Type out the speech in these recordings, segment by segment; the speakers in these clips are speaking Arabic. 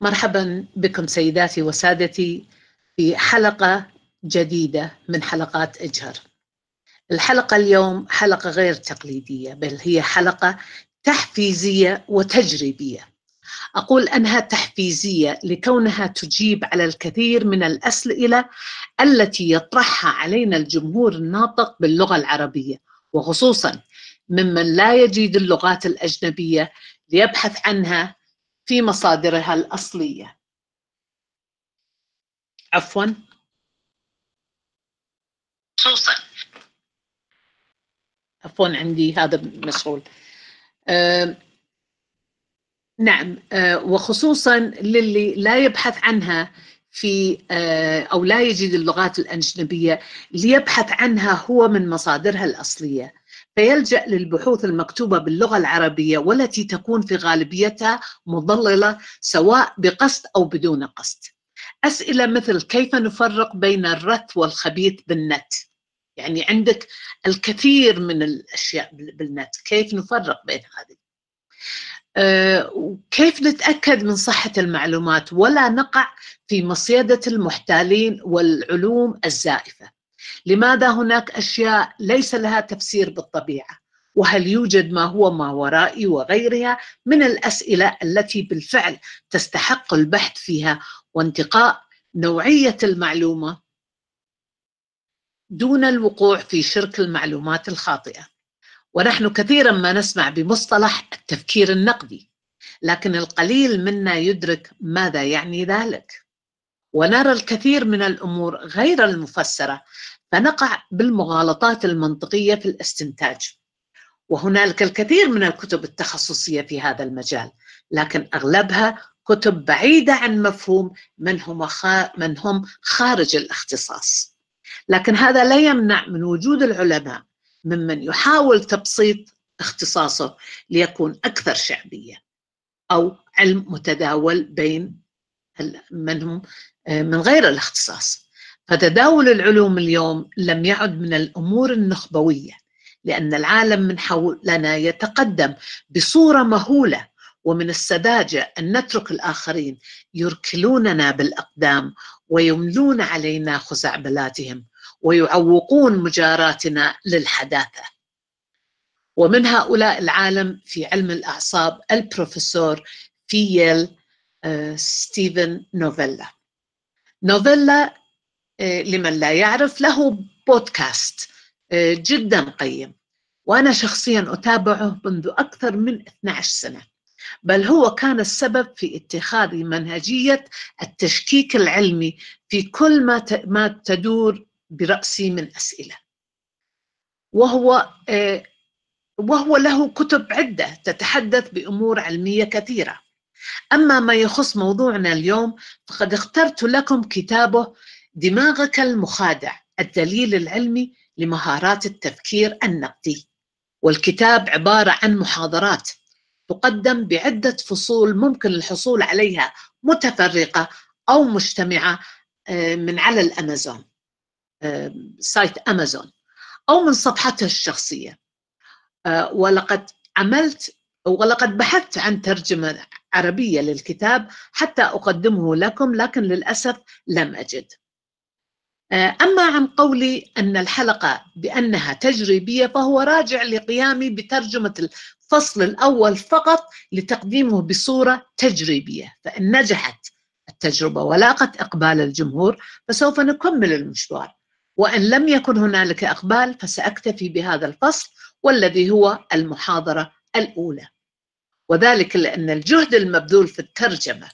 مرحبا بكم سيداتي وسادتي في حلقة جديدة من حلقات اجهر. الحلقة اليوم حلقة غير تقليدية بل هي حلقة تحفيزية وتجريبية. أقول أنها تحفيزية لكونها تجيب على الكثير من الأسئلة التي يطرحها علينا الجمهور الناطق باللغة العربية وخصوصا ممن لا يجيد اللغات الأجنبية ليبحث عنها في مصادرها الأصلية عفوا خصوصا عفوا عندي هذا مشغول آه نعم آه وخصوصا للي لا يبحث عنها في آه أو لا يجد اللغات الأجنبية ليبحث عنها هو من مصادرها الأصلية فيلجأ للبحوث المكتوبة باللغة العربية والتي تكون في غالبيتها مضللة سواء بقصد أو بدون قصد أسئلة مثل كيف نفرق بين الرث والخبيث بالنت يعني عندك الكثير من الأشياء بالنت كيف نفرق بين هذه أه وكيف نتأكد من صحة المعلومات ولا نقع في مصيدة المحتالين والعلوم الزائفة لماذا هناك أشياء ليس لها تفسير بالطبيعة وهل يوجد ما هو ما ورائي وغيرها من الأسئلة التي بالفعل تستحق البحث فيها وانتقاء نوعية المعلومة دون الوقوع في شرك المعلومات الخاطئة ونحن كثيرا ما نسمع بمصطلح التفكير النقدي لكن القليل منا يدرك ماذا يعني ذلك ونرى الكثير من الأمور غير المفسرة فنقع بالمغالطات المنطقية في الاستنتاج وهنالك الكثير من الكتب التخصصية في هذا المجال لكن أغلبها كتب بعيدة عن مفهوم من هم, من هم خارج الاختصاص لكن هذا لا يمنع من وجود العلماء ممن يحاول تبسيط اختصاصه ليكون أكثر شعبية أو علم متداول بين من هم من غير الاختصاص فتداول العلوم اليوم لم يعد من الأمور النخبوية لأن العالم من حولنا يتقدم بصورة مهولة ومن السذاجة أن نترك الآخرين يركلوننا بالأقدام ويملون علينا خزعبلاتهم ويعوقون مجاراتنا للحداثة ومن هؤلاء العالم في علم الأعصاب البروفيسور فييل آه، ستيفن نوفيلا نوفيلا آه، لمن لا يعرف له بودكاست آه، جدا قيم وأنا شخصيا أتابعه منذ أكثر من 12 سنة بل هو كان السبب في اتخاذ منهجية التشكيك العلمي في كل ما ما تدور برأسي من أسئلة وهو آه، وهو له كتب عدة تتحدث بأمور علمية كثيرة أما ما يخص موضوعنا اليوم فقد اخترت لكم كتابه دماغك المخادع الدليل العلمي لمهارات التفكير النقدي والكتاب عبارة عن محاضرات تقدم بعدة فصول ممكن الحصول عليها متفرقة أو مجتمعة آه، من على الأمازون آه، سايت أمازون أو من صفحته الشخصية آه، ولقد عملت ولقد بحثت عن ترجمة عربية للكتاب حتى أقدمه لكم لكن للأسف لم أجد آه، أما عن قولي أن الحلقة بأنها تجريبية فهو راجع لقيامي بترجمة الفصل الأول فقط لتقديمه بصورة تجريبية فإن نجحت التجربة ولاقت إقبال الجمهور فسوف نكمل المشوار وإن لم يكن هنالك إقبال فسأكتفي بهذا الفصل والذي هو المحاضرة الأولى وذلك لأن الجهد المبذول في الترجمة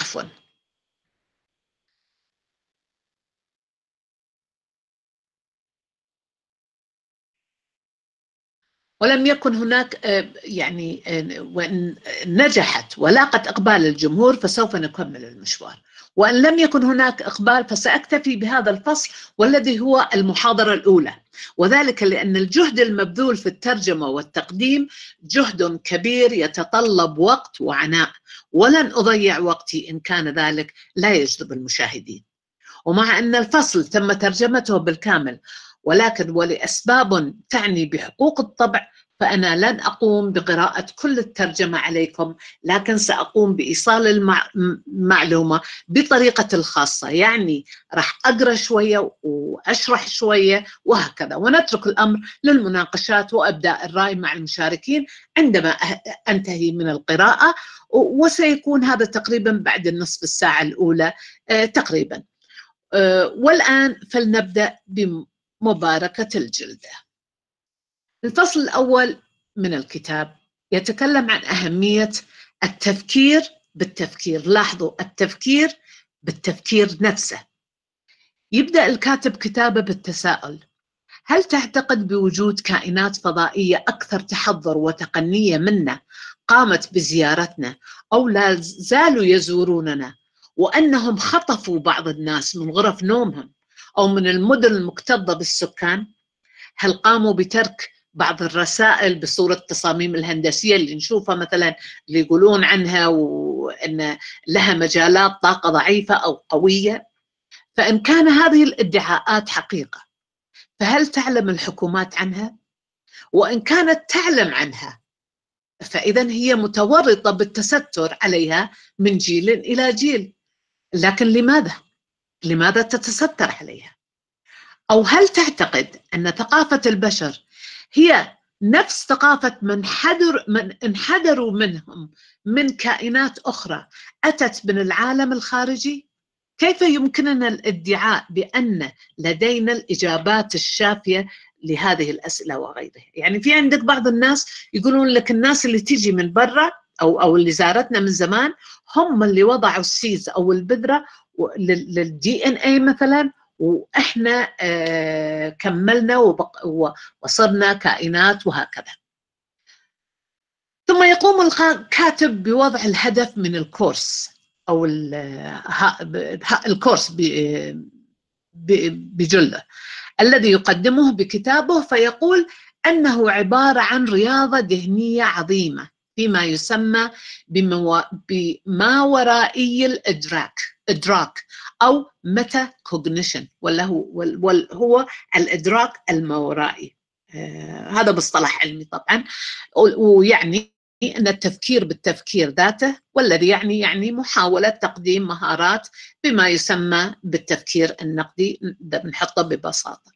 عفوا ولم يكن هناك آه، يعني آه، وإن نجحت ولاقت إقبال الجمهور فسوف نكمل المشوار وأن لم يكن هناك إقبال فسأكتفي بهذا الفصل والذي هو المحاضرة الأولى وذلك لأن الجهد المبذول في الترجمة والتقديم جهد كبير يتطلب وقت وعناء ولن أضيع وقتي إن كان ذلك لا يجذب المشاهدين ومع أن الفصل تم ترجمته بالكامل ولكن ولأسباب تعني بحقوق الطبع فأنا لن أقوم بقراءة كل الترجمة عليكم لكن سأقوم بإيصال المعلومة بطريقة الخاصة يعني راح أقرأ شوية وأشرح شوية وهكذا ونترك الأمر للمناقشات وأبداء الرأي مع المشاركين عندما أه-، أنتهي من القراءة وسيكون هذا تقريبا بعد النصف الساعة الأولى أه، تقريبا أه، والآن فلنبدأ بمباركة الجلدة الفصل الأول من الكتاب يتكلم عن أهمية التفكير بالتفكير لاحظوا التفكير بالتفكير نفسه يبدأ الكاتب كتابه بالتساؤل هل تعتقد بوجود كائنات فضائية أكثر تحضر وتقنية منا قامت بزيارتنا أو لا زالوا يزوروننا وأنهم خطفوا بعض الناس من غرف نومهم أو من المدن المكتظة بالسكان هل قاموا بترك بعض الرسائل بصورة التصاميم الهندسية اللي نشوفها مثلا اللي يقولون عنها وأن لها مجالات طاقة ضعيفة أو قوية فإن كان هذه الادعاءات حقيقة فهل تعلم الحكومات عنها؟ وإن كانت تعلم عنها فإذا هي متورطة بالتستر عليها من جيل إلى جيل لكن لماذا؟ لماذا تتستر عليها؟ أو هل تعتقد أن ثقافة البشر هي نفس ثقافة من, حذر من انحدروا منهم من كائنات أخرى أتت من العالم الخارجي؟ كيف يمكننا الادعاء بأن لدينا الإجابات الشافية لهذه الأسئلة وغيرها يعني في عندك بعض الناس يقولون لك الناس اللي تيجي من برا أو, أو اللي زارتنا من زمان هم اللي وضعوا السيز أو البذرة للدي ان اي مثلا واحنا آه، كملنا وصرنا كائنات وهكذا ثم يقوم الكاتب بوضع الهدف من الكورس او الكورس بجله الذي يقدمه بكتابه فيقول انه عباره عن رياضه ذهنيه عظيمه فيما يسمى بما ورائي الادراك ادراك أو متا كوجنيشن ولا هو الإدراك الماورائي آه، هذا مصطلح علمي طبعا ويعني أن التفكير بالتفكير ذاته والذي يعني يعني محاولة تقديم مهارات بما يسمى بالتفكير النقدي بنحطه ببساطة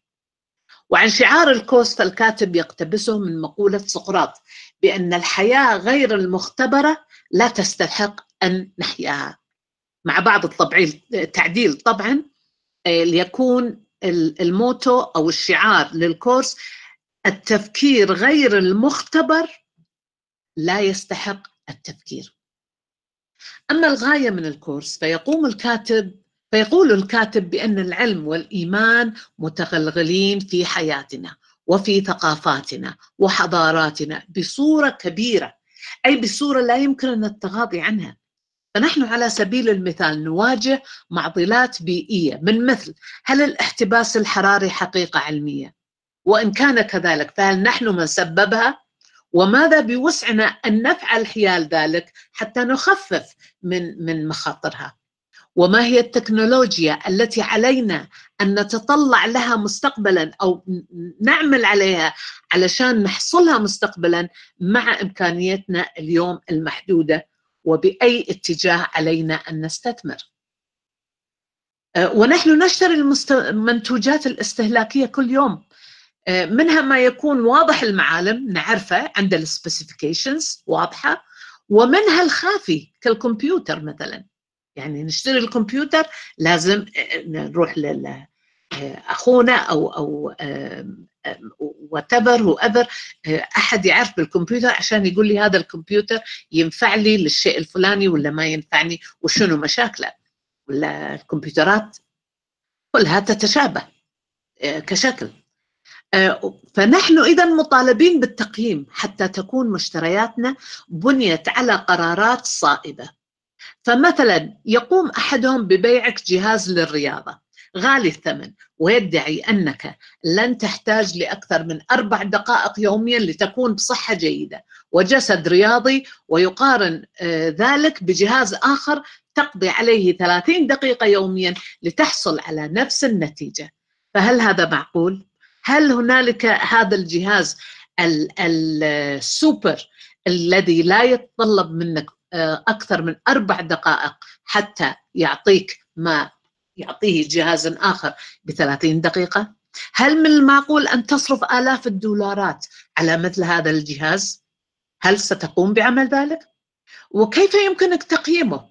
وعن شعار الكوس فالكاتب يقتبسه من مقولة سقراط بأن الحياة غير المختبرة لا تستحق أن نحياها مع بعض الطبعيل تعديل طبعا آه، ليكون الموتو او الشعار للكورس التفكير غير المختبر لا يستحق التفكير اما الغايه من الكورس فيقوم الكاتب فيقول الكاتب بان العلم والايمان متغلغلين في حياتنا وفي ثقافاتنا وحضاراتنا بصوره كبيره اي بصوره لا يمكن ان التغاضي عنها فنحن على سبيل المثال نواجه معضلات بيئية من مثل هل الاحتباس الحراري حقيقة علمية؟ وإن كان كذلك فهل نحن من سببها؟ وماذا بوسعنا أن نفعل حيال ذلك حتى نخفف من من مخاطرها؟ وما هي التكنولوجيا التي علينا ان نتطلع لها مستقبلا او نعمل عليها علشان نحصلها مستقبلا مع امكانيتنا اليوم المحدوده وبأي اتجاه علينا أن نستثمر أه، ونحن نشتري المنتوجات الاستهلاكية كل يوم أه، منها ما يكون واضح المعالم نعرفه عند السبيسيفيكيشنز واضحة ومنها الخافي كالكمبيوتر مثلا يعني نشتري الكمبيوتر لازم أه، نروح لل اخونا او او وتبر وأبر آه، أحد يعرف بالكمبيوتر عشان يقول لي هذا الكمبيوتر ينفع لي للشيء الفلاني ولا ما ينفعني وشنو مشاكله ولا الكمبيوترات كلها تتشابه آه، كشكل آه، فنحن إذا مطالبين بالتقييم حتى تكون مشترياتنا بنيت على قرارات صائبة فمثلا يقوم أحدهم ببيعك جهاز للرياضة غالي الثمن ويدعي أنك لن تحتاج لأكثر من أربع دقائق يوميا لتكون بصحة جيدة وجسد رياضي ويقارن آه، ذلك بجهاز آخر تقضي عليه 30 دقيقة يوميا لتحصل على نفس النتيجة فهل هذا معقول؟ هل هنالك هذا الجهاز السوبر الذي لا يتطلب منك آه، أكثر من أربع دقائق حتى يعطيك ما يعطيه جهاز آخر ب 30 دقيقة هل من المعقول أن تصرف آلاف الدولارات على مثل هذا الجهاز؟ هل ستقوم بعمل ذلك؟ وكيف يمكنك تقييمه؟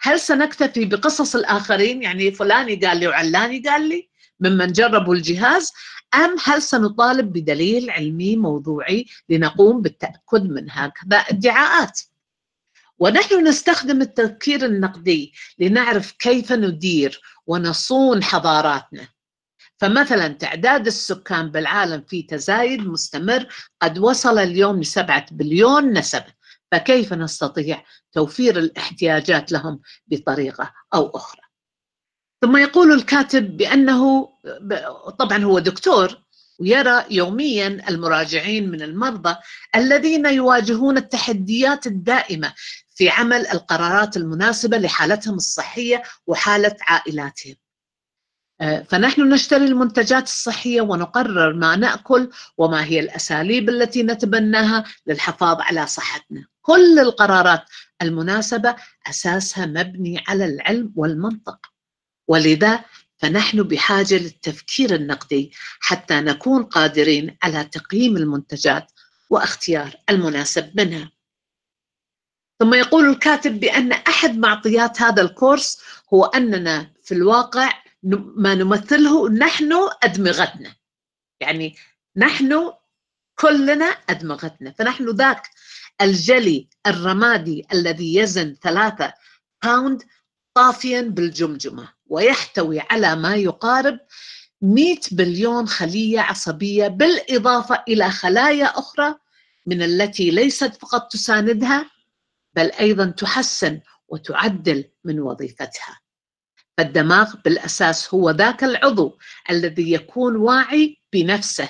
هل سنكتفي بقصص الآخرين يعني فلاني قال لي وعلاني قال لي ممن جربوا الجهاز أم هل سنطالب بدليل علمي موضوعي لنقوم بالتأكد من هكذا ادعاءات؟ ونحن نستخدم التفكير النقدي لنعرف كيف ندير ونصون حضاراتنا فمثلا تعداد السكان بالعالم في تزايد مستمر قد وصل اليوم لسبعة بليون نسمة فكيف نستطيع توفير الاحتياجات لهم بطريقة أو أخرى ثم يقول الكاتب بأنه طبعا هو دكتور ويرى يوميا المراجعين من المرضى الذين يواجهون التحديات الدائمه في عمل القرارات المناسبة لحالتهم الصحية وحالة عائلاتهم آه، فنحن نشتري المنتجات الصحية ونقرر ما نأكل وما هي الأساليب التي نتبناها للحفاظ على صحتنا كل القرارات المناسبة أساسها مبني على العلم والمنطق ولذا فنحن بحاجة للتفكير النقدي حتى نكون قادرين على تقييم المنتجات واختيار المناسب منها ثم يقول الكاتب بأن أحد معطيات هذا الكورس هو أننا في الواقع ما نمثله نحن أدمغتنا يعني نحن كلنا أدمغتنا فنحن ذاك الجلي الرمادي الذي يزن ثلاثة باوند طافيا بالجمجمة ويحتوي على ما يقارب 100 بليون خلية عصبية بالإضافة إلى خلايا أخرى من التي ليست فقط تساندها بل ايضا تحسن وتعدل من وظيفتها فالدماغ بالاساس هو ذاك العضو الذي يكون واعي بنفسه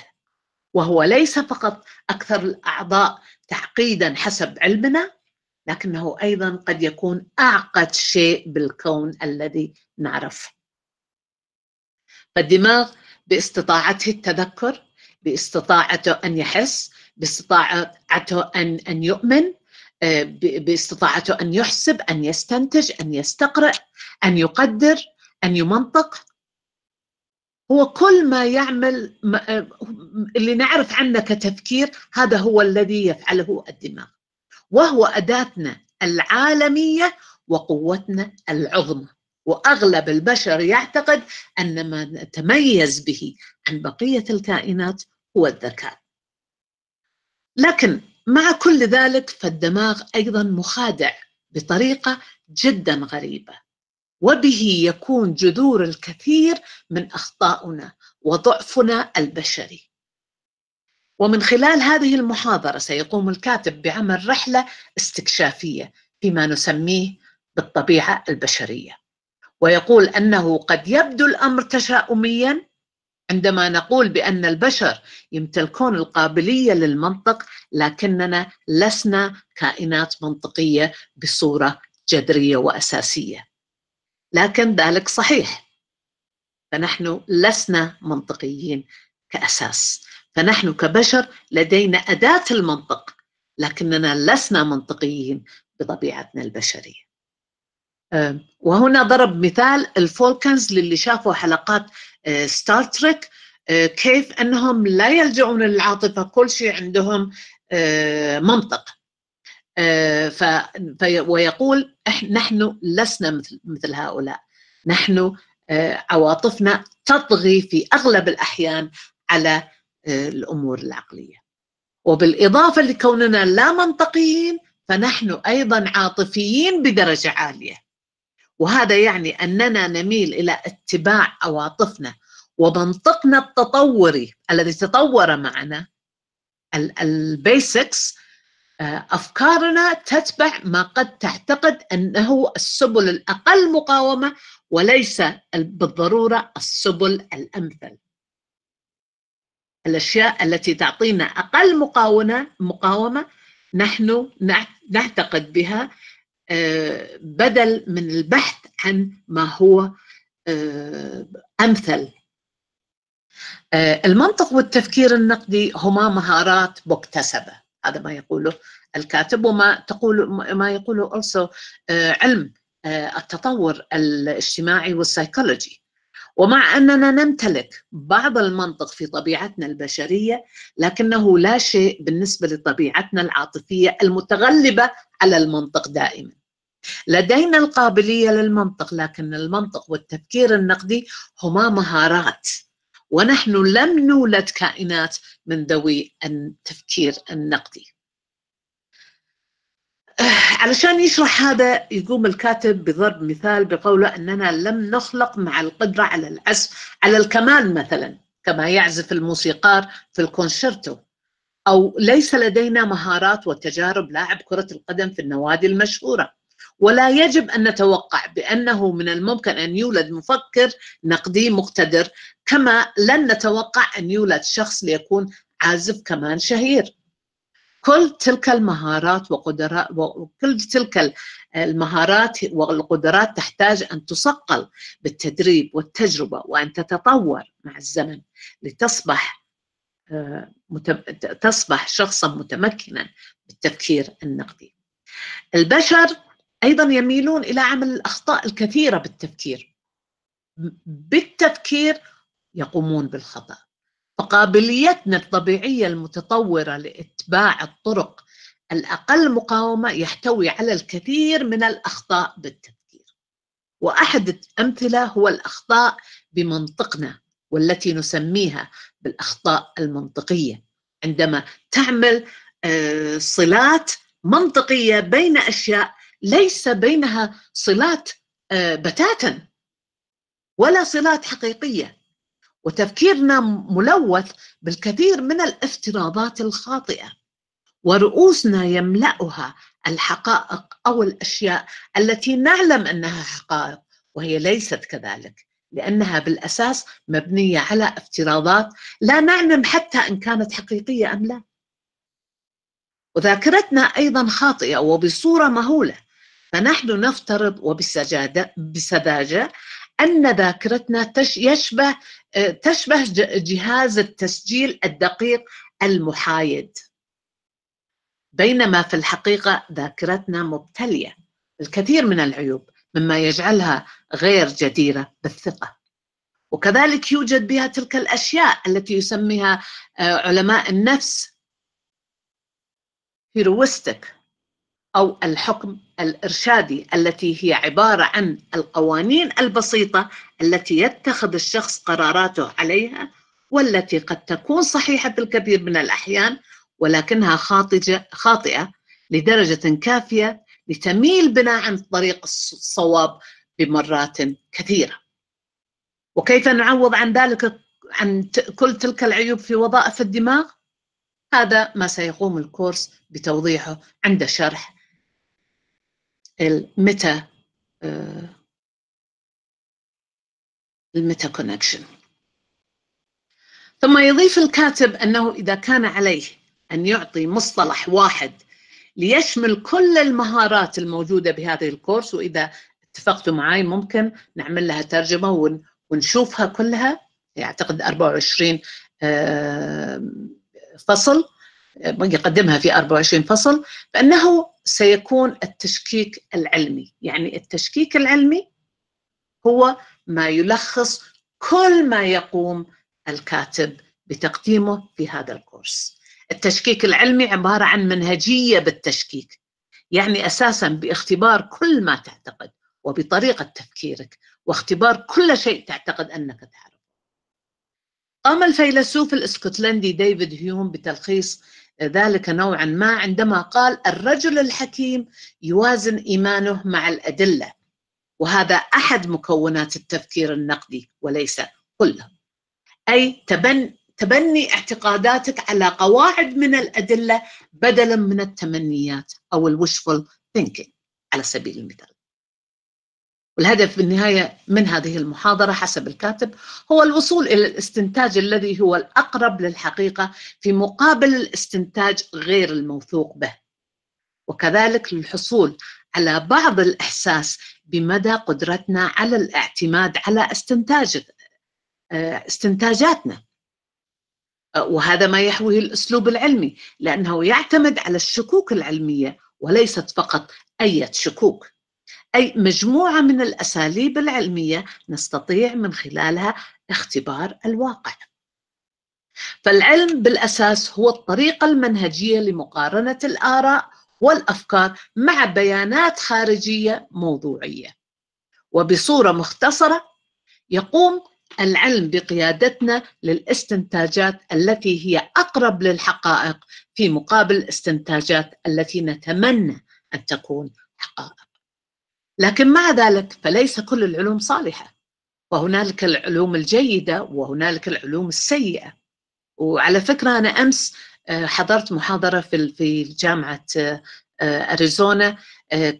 وهو ليس فقط اكثر الاعضاء تعقيدا حسب علمنا لكنه ايضا قد يكون اعقد شيء بالكون الذي نعرفه فالدماغ باستطاعته التذكر باستطاعته ان يحس باستطاعته ان ان يؤمن باستطاعته ان يحسب ان يستنتج ان يستقرأ ان يقدر ان يمنطق هو كل ما يعمل آه، اللي نعرف عنه كتفكير هذا هو الذي يفعله الدماغ وهو اداتنا العالميه وقوتنا العظمى واغلب البشر يعتقد ان ما نتميز به عن بقيه الكائنات هو الذكاء لكن مع كل ذلك فالدماغ ايضا مخادع بطريقه جدا غريبه وبه يكون جذور الكثير من اخطاؤنا وضعفنا البشري ومن خلال هذه المحاضره سيقوم الكاتب بعمل رحله استكشافيه فيما نسميه بالطبيعه البشريه ويقول انه قد يبدو الامر تشاؤميا عندما نقول بان البشر يمتلكون القابليه للمنطق لكننا لسنا كائنات منطقيه بصوره جذريه واساسيه لكن ذلك صحيح فنحن لسنا منطقيين كاساس فنحن كبشر لدينا اداه المنطق لكننا لسنا منطقيين بطبيعتنا البشريه وهنا ضرب مثال الفولكنز للي شافوا حلقات ستار آه، تريك كيف انهم لا يلجؤون للعاطفه كل شيء عندهم آه، منطق آه، ويقول نحن لسنا مثل مثل هؤلاء نحن عواطفنا تطغي في اغلب الاحيان على الامور العقليه وبالاضافه لكوننا لا منطقيين فنحن ايضا عاطفيين بدرجه عاليه وهذا يعني أننا نميل إلى اتباع عواطفنا ومنطقنا التطوري الذي تطور معنا البيسكس آه، أفكارنا تتبع ما قد تعتقد أنه السبل الأقل مقاومة وليس بالضرورة السبل الأمثل الأشياء التي تعطينا أقل مقاومة مقاومة نحن نعتقد بها آه، بدل من البحث عن ما هو آه، أمثل آه، المنطق والتفكير النقدي هما مهارات مكتسبة هذا ما يقوله الكاتب وما تقول ما يقوله also علم التطور الاجتماعي والسيكولوجي ومع أننا نمتلك بعض المنطق في طبيعتنا البشرية لكنه لا شيء بالنسبة لطبيعتنا العاطفية المتغلبة على المنطق دائما لدينا القابلية للمنطق لكن المنطق والتفكير النقدي هما مهارات ونحن لم نولد كائنات من ذوي التفكير النقدي أه، علشان يشرح هذا يقوم الكاتب بضرب مثال بقوله أننا لم نخلق مع القدرة على العزف على الكمال مثلا كما يعزف الموسيقار في الكونشيرتو أو ليس لدينا مهارات وتجارب لاعب كرة القدم في النوادي المشهورة ولا يجب أن نتوقع بأنه من الممكن أن يولد مفكر نقدي مقتدر كما لن نتوقع أن يولد شخص ليكون عازف كمان شهير كل تلك المهارات وقدرات وكل تلك المهارات والقدرات تحتاج ان تصقل بالتدريب والتجربه وان تتطور مع الزمن لتصبح تصبح شخصا متمكنا بالتفكير النقدي البشر ايضا يميلون الى عمل الاخطاء الكثيره بالتفكير بالتفكير يقومون بالخطا فقابليتنا الطبيعيه المتطوره لاتباع الطرق الاقل مقاومه يحتوي على الكثير من الاخطاء بالتفكير واحد الامثله هو الاخطاء بمنطقنا والتي نسميها بالاخطاء المنطقيه عندما تعمل آه، صلات منطقيه بين اشياء ليس بينها صلات آه، بتاتا ولا صلات حقيقيه وتفكيرنا ملوث بالكثير من الافتراضات الخاطئه ورؤوسنا يملاها الحقائق او الاشياء التي نعلم انها حقائق وهي ليست كذلك لأنها بالأساس مبنية على افتراضات لا نعلم حتى إن كانت حقيقية أم لا وذاكرتنا أيضا خاطئة وبصورة مهولة فنحن نفترض وبسذاجة أن ذاكرتنا يشبه تشبه جهاز التسجيل الدقيق المحايد بينما في الحقيقة ذاكرتنا مبتلية الكثير من العيوب مما يجعلها غير جديرة بالثقة وكذلك يوجد بها تلك الأشياء التي يسميها آه، علماء النفس هيروستك أو الحكم الإرشادي التي هي عبارة عن القوانين البسيطة التي يتخذ الشخص قراراته عليها والتي قد تكون صحيحة في الكثير من الأحيان ولكنها خاطئة لدرجة كافية لتميل بنا عن طريق الصواب بمرات كثيرة وكيف نعوض عن ذلك عن كل تلك العيوب في وظائف الدماغ هذا ما سيقوم الكورس بتوضيحه عند شرح الميتا آه، الميتا كونكشن ثم يضيف الكاتب أنه إذا كان عليه أن يعطي مصطلح واحد ليشمل كل المهارات الموجودة بهذه الكورس وإذا اتفقتوا معي ممكن نعمل لها ترجمه ونشوفها كلها اعتقد 24 آه، فصل آه، يقدمها في 24 فصل فانه سيكون التشكيك العلمي يعني التشكيك العلمي هو ما يلخص كل ما يقوم الكاتب بتقديمه في هذا الكورس التشكيك العلمي عباره عن منهجيه بالتشكيك يعني اساسا باختبار كل ما تعتقد وبطريقة تفكيرك واختبار كل شيء تعتقد أنك تعرفه قام الفيلسوف الاسكتلندي ديفيد هيوم بتلخيص ذلك نوعا ما عندما قال الرجل الحكيم يوازن إيمانه مع الأدلة وهذا أحد مكونات التفكير النقدي وليس كله أي تبن تبني اعتقاداتك على قواعد من الأدلة بدلا من التمنيات أو الوشفل ثينكينج على سبيل المثال والهدف بالنهاية من هذه المحاضرة حسب الكاتب هو الوصول إلى الاستنتاج الذي هو الأقرب للحقيقة في مقابل الاستنتاج غير الموثوق به وكذلك للحصول على بعض الإحساس بمدى قدرتنا على الاعتماد على استنتاج آه، استنتاجاتنا آه، وهذا ما يحويه الأسلوب العلمي لأنه يعتمد على الشكوك العلمية وليست فقط أي شكوك أي مجموعة من الأساليب العلمية نستطيع من خلالها اختبار الواقع فالعلم بالأساس هو الطريقة المنهجية لمقارنة الآراء والأفكار مع بيانات خارجية موضوعية وبصورة مختصرة يقوم العلم بقيادتنا للاستنتاجات التي هي اقرب للحقائق في مقابل الاستنتاجات التي نتمنى ان تكون حقائق. لكن مع ذلك فليس كل العلوم صالحه وهنالك العلوم الجيده وهنالك العلوم السيئه وعلى فكره انا امس آه، حضرت محاضره في في جامعه آه، آه، اريزونا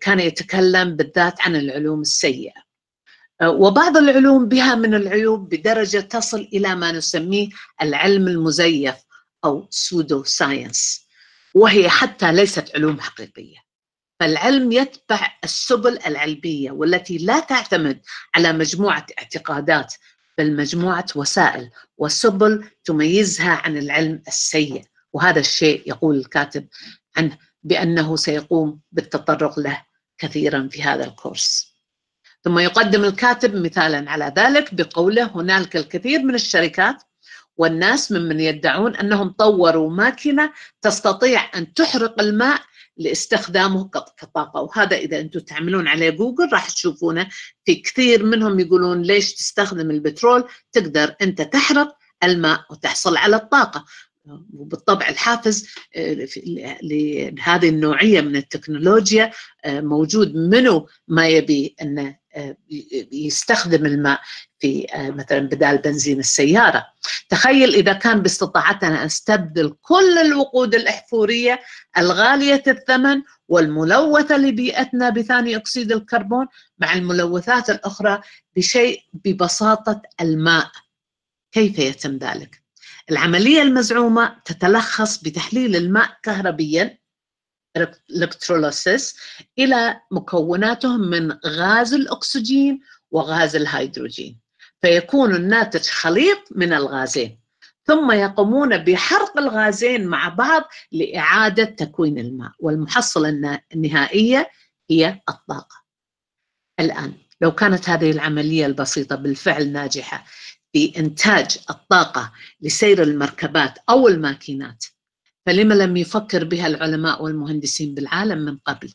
كان يتكلم بالذات عن العلوم السيئه وبعض العلوم بها من العيوب بدرجه تصل الى ما نسميه العلم المزيف او سودو ساينس وهي حتى ليست علوم حقيقيه فالعلم يتبع السبل العلمية والتي لا تعتمد على مجموعة اعتقادات بل مجموعة وسائل وسبل تميزها عن العلم السيء وهذا الشيء يقول الكاتب عنه بأنه سيقوم بالتطرق له كثيرا في هذا الكورس ثم يقدم الكاتب مثالا على ذلك بقوله هنالك الكثير من الشركات والناس ممن يدعون أنهم طوروا ماكينة تستطيع أن تحرق الماء لاستخدامه كطاقة وهذا إذا أنتم تعملون عليه جوجل راح تشوفونه في كثير منهم يقولون ليش تستخدم البترول تقدر أنت تحرق الماء وتحصل على الطاقة وبالطبع الحافز آه، لهذه النوعيه من التكنولوجيا آه، موجود منه ما يبي انه آه، يستخدم الماء في مثلا بدال بنزين السياره تخيل اذا كان باستطاعتنا أن استبدل كل الوقود الاحفوريه الغاليه الثمن والملوثه لبيئتنا بثاني اكسيد الكربون مع الملوثات الاخرى بشيء ببساطه الماء كيف يتم ذلك العملية المزعومة تتلخص بتحليل الماء كهربيا الكتروليسيس إلى مكوناته من غاز الأكسجين وغاز الهيدروجين فيكون الناتج خليط من الغازين ثم يقومون بحرق الغازين مع بعض لإعادة تكوين الماء والمحصلة النهائية هي الطاقة الآن لو كانت هذه العملية البسيطة بالفعل ناجحة بإنتاج الطاقة لسير المركبات أو الماكينات فلما لم يفكر بها العلماء والمهندسين بالعالم من قبل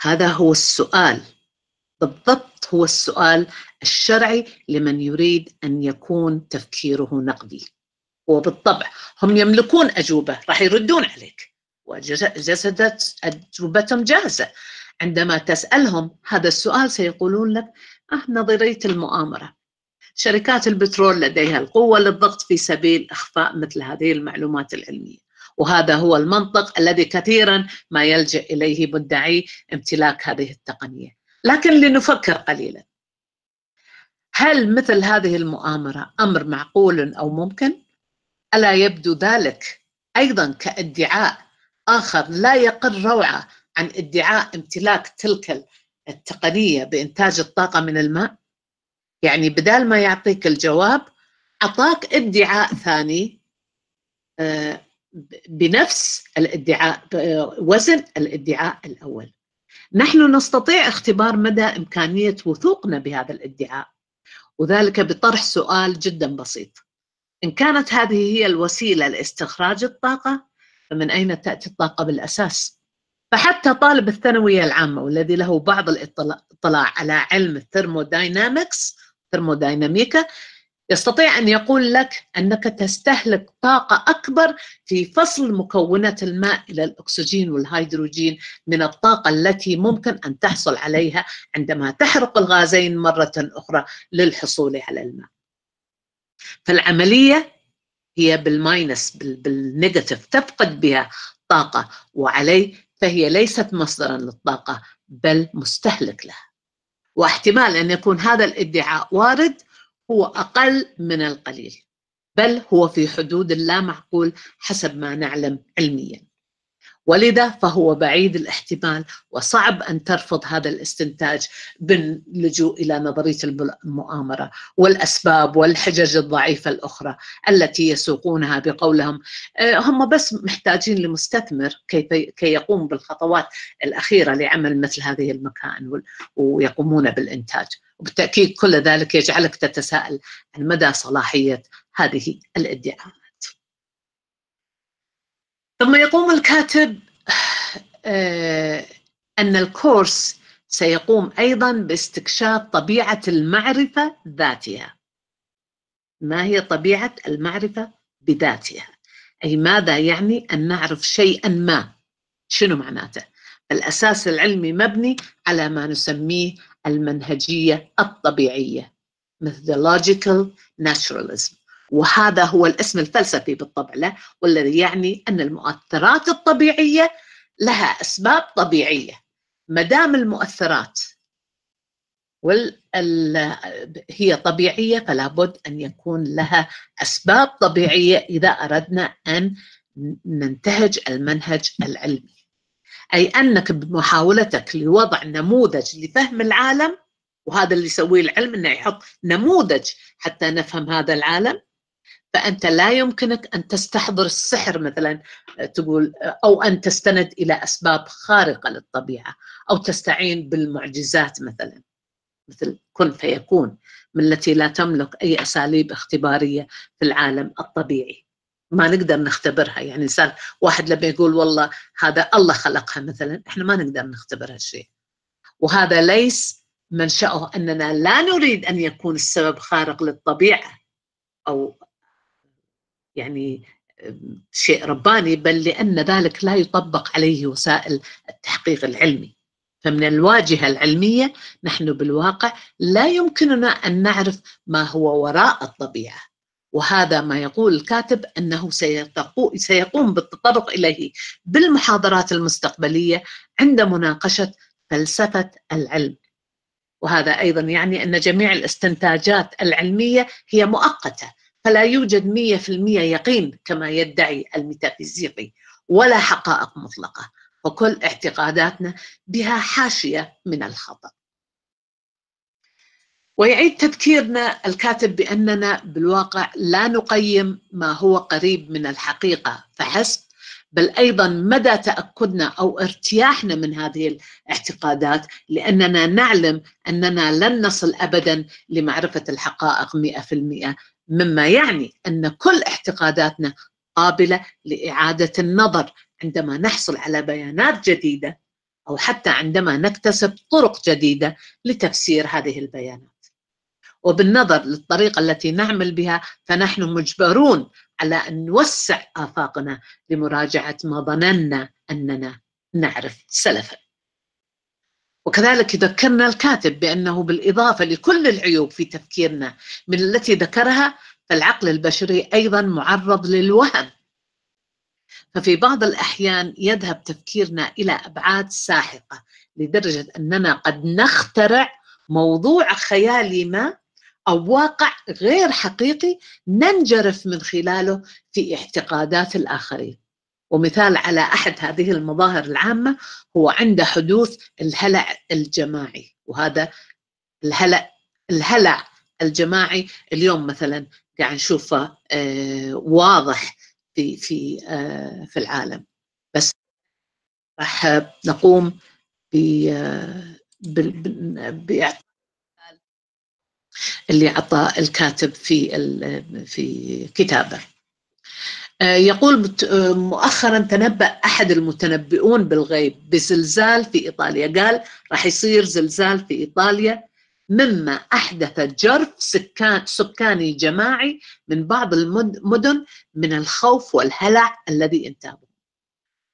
هذا هو السؤال بالضبط هو السؤال الشرعي لمن يريد أن يكون تفكيره نقدي وبالطبع هم يملكون أجوبة راح يردون عليك وجسدت أجوبتهم جاهزة عندما تسألهم هذا السؤال سيقولون لك أه نظرية المؤامرة شركات البترول لديها القوة للضغط في سبيل إخفاء مثل هذه المعلومات العلمية وهذا هو المنطق الذي كثيرا ما يلجأ إليه مدعي امتلاك هذه التقنية لكن لنفكر قليلا هل مثل هذه المؤامرة أمر معقول أو ممكن؟ ألا يبدو ذلك أيضا كادعاء آخر لا يقل روعة عن ادعاء امتلاك تلك التقنية بإنتاج الطاقة من الماء يعني بدال ما يعطيك الجواب أعطاك ادعاء ثاني آه، بنفس الادعاء آه، وزن الادعاء الأول نحن نستطيع اختبار مدى إمكانية وثوقنا بهذا الادعاء وذلك بطرح سؤال جدا بسيط إن كانت هذه هي الوسيلة لاستخراج الطاقة فمن أين تأتي الطاقة بالأساس؟ فحتى طالب الثانوية العامة والذي له بعض الاطلاع على علم الثيرموداينامكس الثرموديناميكا يستطيع أن يقول لك أنك تستهلك طاقة أكبر في فصل مكونات الماء إلى الأكسجين والهيدروجين من الطاقة التي ممكن أن تحصل عليها عندما تحرق الغازين مرة أخرى للحصول على الماء فالعملية هي بالماينس بالنيجاتيف تفقد بها طاقة وعليه فهي ليست مصدرا للطاقة بل مستهلك لها واحتمال أن يكون هذا الادعاء وارد هو أقل من القليل بل هو في حدود اللامعقول حسب ما نعلم علمياً ولذا فهو بعيد الاحتمال وصعب أن ترفض هذا الاستنتاج باللجوء إلى نظرية المؤامرة والأسباب والحجج الضعيفة الأخرى التي يسوقونها بقولهم آه، هم بس محتاجين لمستثمر كي, كي يقوم بالخطوات الأخيرة لعمل مثل هذه المكائن ويقومون بالإنتاج وبالتأكيد كل ذلك يجعلك تتساءل عن مدى صلاحية هذه الادعاءات ثم يقوم الكاتب آه، أن الكورس سيقوم أيضا باستكشاف طبيعة المعرفة ذاتها ما هي طبيعة المعرفة بذاتها أي ماذا يعني أن نعرف شيئا ما شنو معناته الأساس العلمي مبني على ما نسميه المنهجية الطبيعية methodological naturalism وهذا هو الاسم الفلسفي بالطبع له والذي يعني أن المؤثرات الطبيعية لها أسباب طبيعية ما دام المؤثرات وال... هي طبيعية فلا بد أن يكون لها أسباب طبيعية إذا أردنا أن ننتهج المنهج العلمي أي أنك بمحاولتك لوضع نموذج لفهم العالم وهذا اللي يسويه العلم أنه يحط نموذج حتى نفهم هذا العالم فأنت لا يمكنك أن تستحضر السحر مثلا تقول أو أن تستند إلى أسباب خارقة للطبيعة أو تستعين بالمعجزات مثلا مثل كن فيكون من التي لا تملك أي أساليب اختبارية في العالم الطبيعي ما نقدر نختبرها يعني إنسان واحد لما يقول والله هذا الله خلقها مثلا إحنا ما نقدر نختبر هالشيء وهذا ليس منشأه أننا لا نريد أن يكون السبب خارق للطبيعة أو يعني شيء رباني بل لأن ذلك لا يطبق عليه وسائل التحقيق العلمي فمن الواجهة العلمية نحن بالواقع لا يمكننا أن نعرف ما هو وراء الطبيعة وهذا ما يقول الكاتب أنه سيقوم بالتطرق إليه بالمحاضرات المستقبلية عند مناقشة فلسفة العلم وهذا أيضا يعني أن جميع الاستنتاجات العلمية هي مؤقتة فلا يوجد 100% يقين كما يدعي الميتافيزيقي ولا حقائق مطلقة وكل اعتقاداتنا بها حاشية من الخطأ ويعيد تذكيرنا الكاتب بأننا بالواقع لا نقيم ما هو قريب من الحقيقة فحسب بل أيضا مدى تأكدنا أو ارتياحنا من هذه الاعتقادات لأننا نعلم أننا لن نصل أبدا لمعرفة الحقائق 100% مما يعني أن كل اعتقاداتنا قابلة لإعادة النظر عندما نحصل على بيانات جديدة أو حتى عندما نكتسب طرق جديدة لتفسير هذه البيانات وبالنظر للطريقة التي نعمل بها فنحن مجبرون على أن نوسع آفاقنا لمراجعة ما ظننا أننا نعرف سلفا وكذلك يذكرنا الكاتب بأنه بالإضافة لكل العيوب في تفكيرنا من التي ذكرها فالعقل البشري أيضا معرض للوهم ففي بعض الأحيان يذهب تفكيرنا إلى أبعاد ساحقة لدرجة أننا قد نخترع موضوع خيالي ما أو واقع غير حقيقي ننجرف من خلاله في اعتقادات الآخرين ومثال على أحد هذه المظاهر العامة هو عند حدوث الهلع الجماعي وهذا الهلع الهلع الجماعي اليوم مثلا قاعد نشوفه آه، واضح في في آه، في العالم بس راح نقوم ب آه، اللي عطى الكاتب في في كتابه آه، يقول آه، مؤخرا تنبأ أحد المتنبئون بالغيب بزلزال في إيطاليا قال راح يصير زلزال في إيطاليا مما أحدث جرف سكان سكاني جماعي من بعض المدن من الخوف والهلع الذي انتابه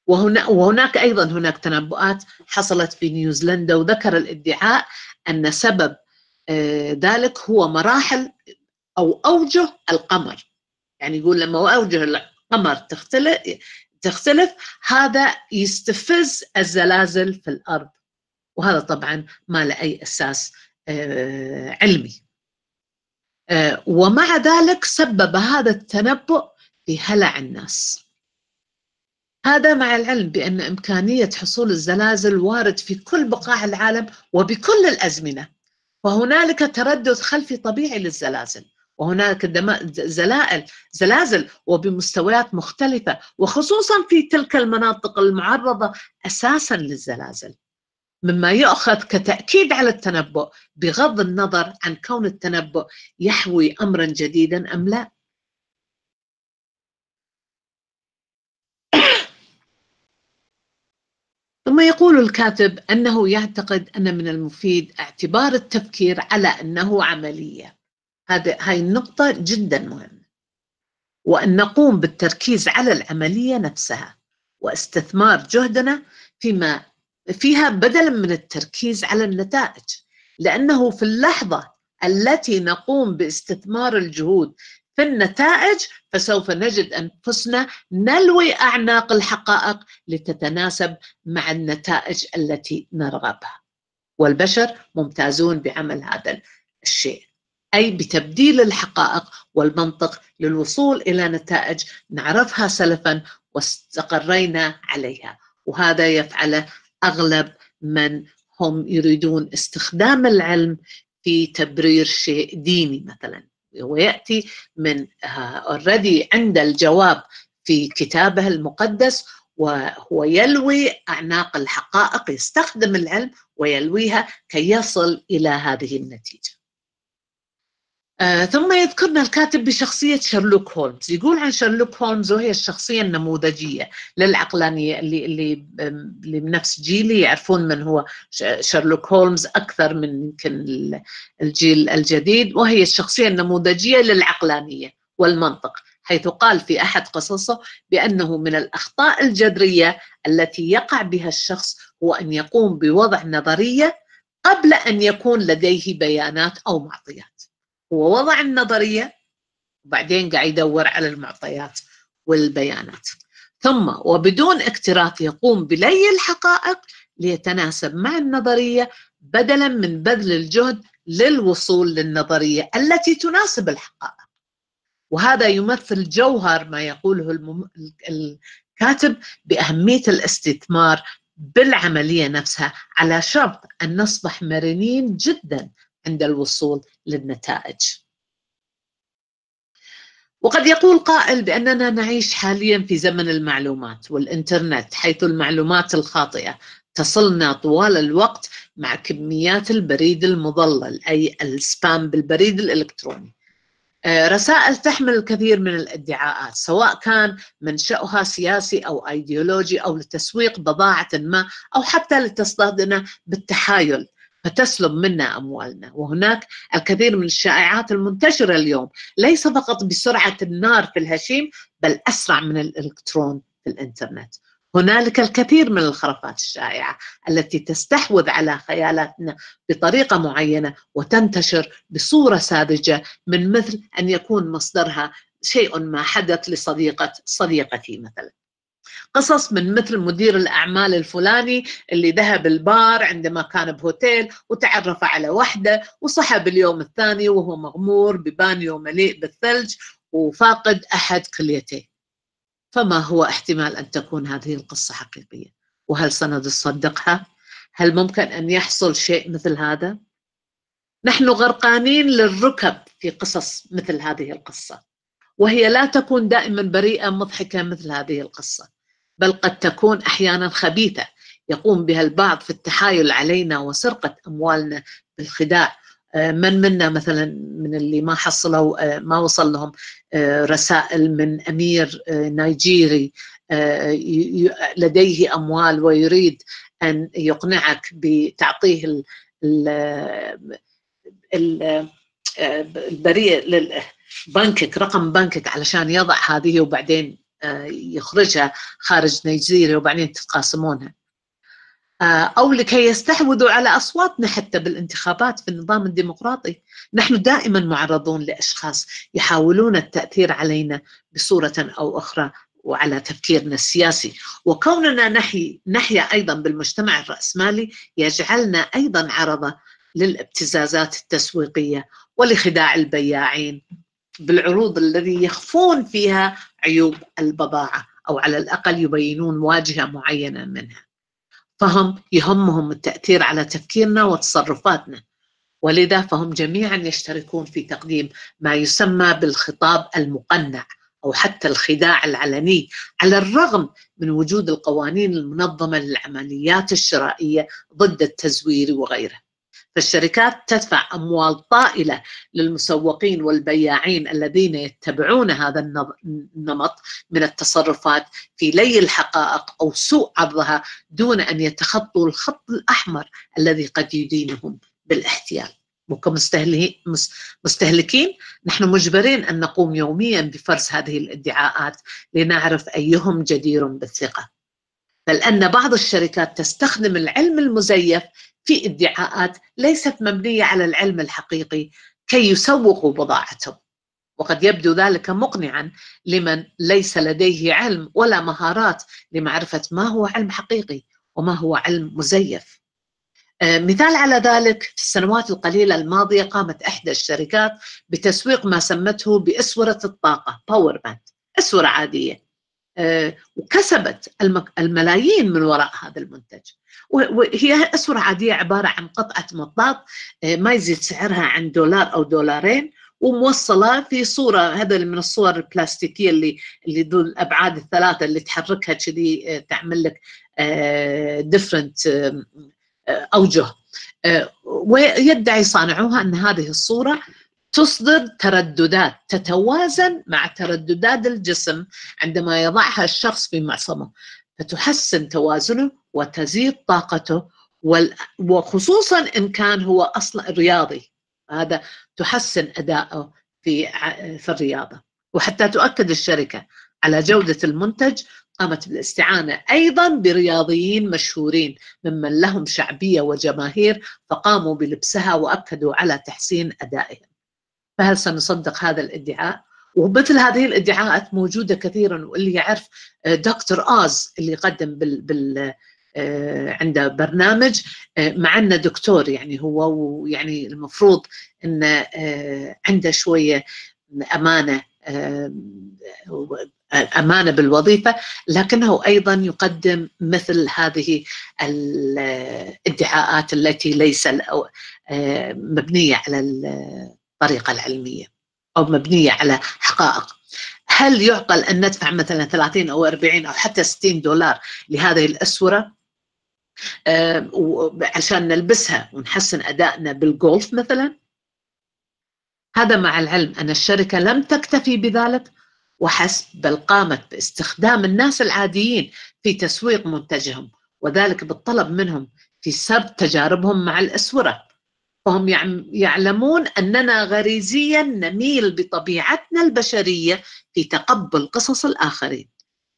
وهنا وهناك أيضا هناك تنبؤات حصلت في نيوزيلندا وذكر الادعاء أن سبب آه، ذلك هو مراحل أو أوجه القمر يعني يقول لما اوجه القمر تختلف تختلف هذا يستفز الزلازل في الارض وهذا طبعا ما له اي اساس آه، علمي آه، ومع ذلك سبب هذا التنبؤ في هلع الناس هذا مع العلم بأن إمكانية حصول الزلازل وارد في كل بقاع العالم وبكل الأزمنة وهنالك تردد خلفي طبيعي للزلازل وهناك زلائل زلازل وبمستويات مختلفة وخصوصا في تلك المناطق المعرضة أساسا للزلازل مما يؤخذ كتأكيد على التنبؤ بغض النظر عن كون التنبؤ يحوي أمرا جديدا أم لا ثم يقول الكاتب أنه يعتقد أن من المفيد اعتبار التفكير على أنه عملية هذا هاي النقطة جدا مهمة وأن نقوم بالتركيز على العملية نفسها واستثمار جهدنا فيما فيها بدلا من التركيز على النتائج لأنه في اللحظة التي نقوم باستثمار الجهود في النتائج فسوف نجد أنفسنا نلوي أعناق الحقائق لتتناسب مع النتائج التي نرغبها والبشر ممتازون بعمل هذا الشيء أي بتبديل الحقائق والمنطق للوصول إلى نتائج نعرفها سلفا واستقرينا عليها وهذا يفعله أغلب من هم يريدون استخدام العلم في تبرير شيء ديني مثلا ويأتي من اوريدي آه، عند الجواب في كتابه المقدس وهو يلوي أعناق الحقائق يستخدم العلم ويلويها كي يصل إلى هذه النتيجة آه ثم يذكرنا الكاتب بشخصية شيرلوك هولمز يقول عن شيرلوك هولمز وهي الشخصية النموذجية للعقلانية اللي, اللي, اللي بنفس جيلي يعرفون من هو شيرلوك هولمز أكثر من يمكن الجيل الجديد وهي الشخصية النموذجية للعقلانية والمنطق حيث قال في أحد قصصه بأنه من الأخطاء الجذرية التي يقع بها الشخص هو أن يقوم بوضع نظرية قبل أن يكون لديه بيانات أو معطيات هو وضع النظرية وبعدين قاعد يدور على المعطيات والبيانات ثم وبدون اكتراث يقوم بلي الحقائق ليتناسب مع النظرية بدلا من بذل الجهد للوصول للنظرية التي تناسب الحقائق وهذا يمثل جوهر ما يقوله المم... الكاتب بأهمية الاستثمار بالعملية نفسها على شرط أن نصبح مرنين جدا عند الوصول للنتائج وقد يقول قائل بأننا نعيش حاليا في زمن المعلومات والإنترنت حيث المعلومات الخاطئة تصلنا طوال الوقت مع كميات البريد المضلل أي السبام بالبريد الإلكتروني آه، رسائل تحمل الكثير من الادعاءات سواء كان منشأها سياسي أو أيديولوجي أو لتسويق بضاعة ما أو حتى لتصطادنا بالتحايل فتسلب منا أموالنا وهناك الكثير من الشائعات المنتشرة اليوم ليس فقط بسرعة النار في الهشيم بل أسرع من الإلكترون في الإنترنت هنالك الكثير من الخرافات الشائعة التي تستحوذ على خيالاتنا بطريقة معينة وتنتشر بصورة ساذجة من مثل أن يكون مصدرها شيء ما حدث لصديقة صديقتي مثلا قصص من مثل مدير الأعمال الفلاني اللي ذهب البار عندما كان بهوتيل وتعرف على وحدة وصحب اليوم الثاني وهو مغمور ببانيو مليء بالثلج وفاقد أحد كليتيه فما هو احتمال أن تكون هذه القصة حقيقية وهل سنصدقها؟ هل ممكن أن يحصل شيء مثل هذا؟ نحن غرقانين للركب في قصص مثل هذه القصة وهي لا تكون دائما بريئة مضحكة مثل هذه القصة بل قد تكون أحيانا خبيثة يقوم بها البعض في التحايل علينا وسرقة أموالنا بالخداع آه، من منا مثلا من اللي ما حصلوا آه، ما وصل لهم آه، رسائل من امير نيجيري لديه اموال ويريد ان يقنعك بتعطيه ال بنكك رقم بنكك علشان يضع هذه وبعدين يخرجها خارج نيجيريا وبعدين تتقاسمونها آه، أو لكي يستحوذوا على أصواتنا حتى بالانتخابات في النظام الديمقراطي نحن دائما معرضون لأشخاص يحاولون التأثير علينا بصورة أو أخرى وعلى تفكيرنا السياسي وكوننا نحي نحيا أيضا بالمجتمع الرأسمالي يجعلنا أيضا عرضة للابتزازات التسويقية ولخداع البياعين بالعروض الذي يخفون فيها عيوب البضاعة أو على الأقل يبينون واجهة معينة منها فهم يهمهم التأثير على تفكيرنا وتصرفاتنا ولذا فهم جميعا يشتركون في تقديم ما يسمى بالخطاب المقنع أو حتى الخداع العلني على الرغم من وجود القوانين المنظمة للعمليات الشرائية ضد التزوير وغيره فالشركات تدفع أموال طائلة للمسوقين والبياعين الذين يتبعون هذا النمط من التصرفات في لي الحقائق أو سوء عرضها دون أن يتخطوا الخط الأحمر الذي قد يدينهم بالاحتيال مستهلكين نحن مجبرين أن نقوم يوميا بفرز هذه الادعاءات لنعرف أيهم جدير بالثقة بل أن بعض الشركات تستخدم العلم المزيف في ادعاءات ليست مبنيه على العلم الحقيقي كي يسوقوا بضاعتهم وقد يبدو ذلك مقنعا لمن ليس لديه علم ولا مهارات لمعرفه ما هو علم حقيقي وما هو علم مزيف آه، مثال على ذلك في السنوات القليلة الماضية قامت إحدى الشركات بتسويق ما سمته بأسورة الطاقة باور بانك أسورة عادية آه، وكسبت الملايين من وراء هذا المنتج وهي أسعار عادية عبارة عن قطعة مطاط آه، ما يزيد سعرها عن دولار أو دولارين وموصله في صوره هذا من الصور البلاستيكيه اللي اللي ذو الابعاد الثلاثه اللي تحركها كذي آه، تعمل لك ديفرنت اوجه ويدعي صانعوها ان هذه الصوره تصدر ترددات تتوازن مع ترددات الجسم عندما يضعها الشخص في معصمه فتحسن توازنه وتزيد طاقته وخصوصا ان كان هو اصلا رياضي هذا تحسن ادائه في في الرياضه وحتى تؤكد الشركه على جوده المنتج قامت بالاستعانه ايضا برياضيين مشهورين ممن لهم شعبيه وجماهير فقاموا بلبسها واكدوا على تحسين ادائها فهل سنصدق هذا الادعاء ومثل هذه الادعاءات موجوده كثيرا واللي يعرف آه، دكتور اوز اللي قدم بال, بال آه، عنده برنامج آه، مع انه دكتور يعني هو ويعني المفروض انه عنده شويه امانه امانه بالوظيفه لكنه ايضا يقدم مثل هذه الادعاءات التي ليس مبنيه على الطريقة العلمية أو مبنية على حقائق هل يعقل أن ندفع مثلا 30 أو 40 أو حتى 60 دولار لهذه الأسورة أه عشان نلبسها ونحسن أدائنا بالجولف مثلا هذا مع العلم أن الشركة لم تكتفي بذلك وحسب بل قامت باستخدام الناس العاديين في تسويق منتجهم وذلك بالطلب منهم في سرد تجاربهم مع الأسورة فهم يعلمون أننا غريزيا نميل بطبيعتنا البشرية في تقبل قصص الآخرين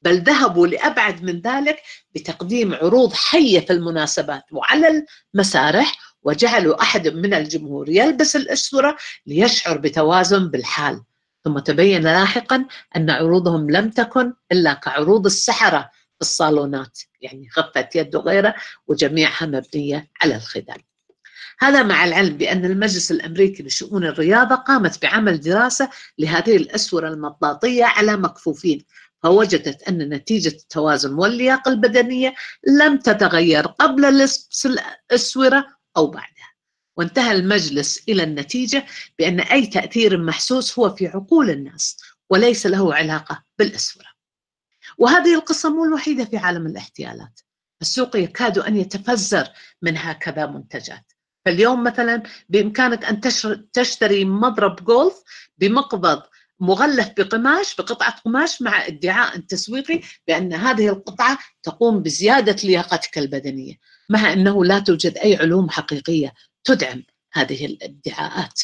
بل ذهبوا لأبعد من ذلك بتقديم عروض حية في المناسبات وعلى المسارح وجعلوا أحد من الجمهور يلبس الأسورة ليشعر بتوازن بالحال ثم تبين لاحقا أن عروضهم لم تكن إلا كعروض السحرة في الصالونات يعني خفت يد وغيره وجميعها مبنية على الخدم هذا مع العلم بأن المجلس الأمريكي لشؤون الرياضة قامت بعمل دراسة لهذه الأسورة المطاطية على مكفوفين فوجدت أن نتيجة التوازن واللياقة البدنية لم تتغير قبل لبس الأسورة أو بعدها وانتهى المجلس إلى النتيجة بأن أي تأثير محسوس هو في عقول الناس وليس له علاقة بالأسورة وهذه القصة مو الوحيدة في عالم الاحتيالات السوق يكاد أن يتفزر من هكذا منتجات فاليوم مثلا بامكانك ان تشتري مضرب جولف بمقبض مغلف بقماش بقطعه قماش مع ادعاء تسويقي بان هذه القطعه تقوم بزياده لياقتك البدنيه مع انه لا توجد اي علوم حقيقيه تدعم هذه الادعاءات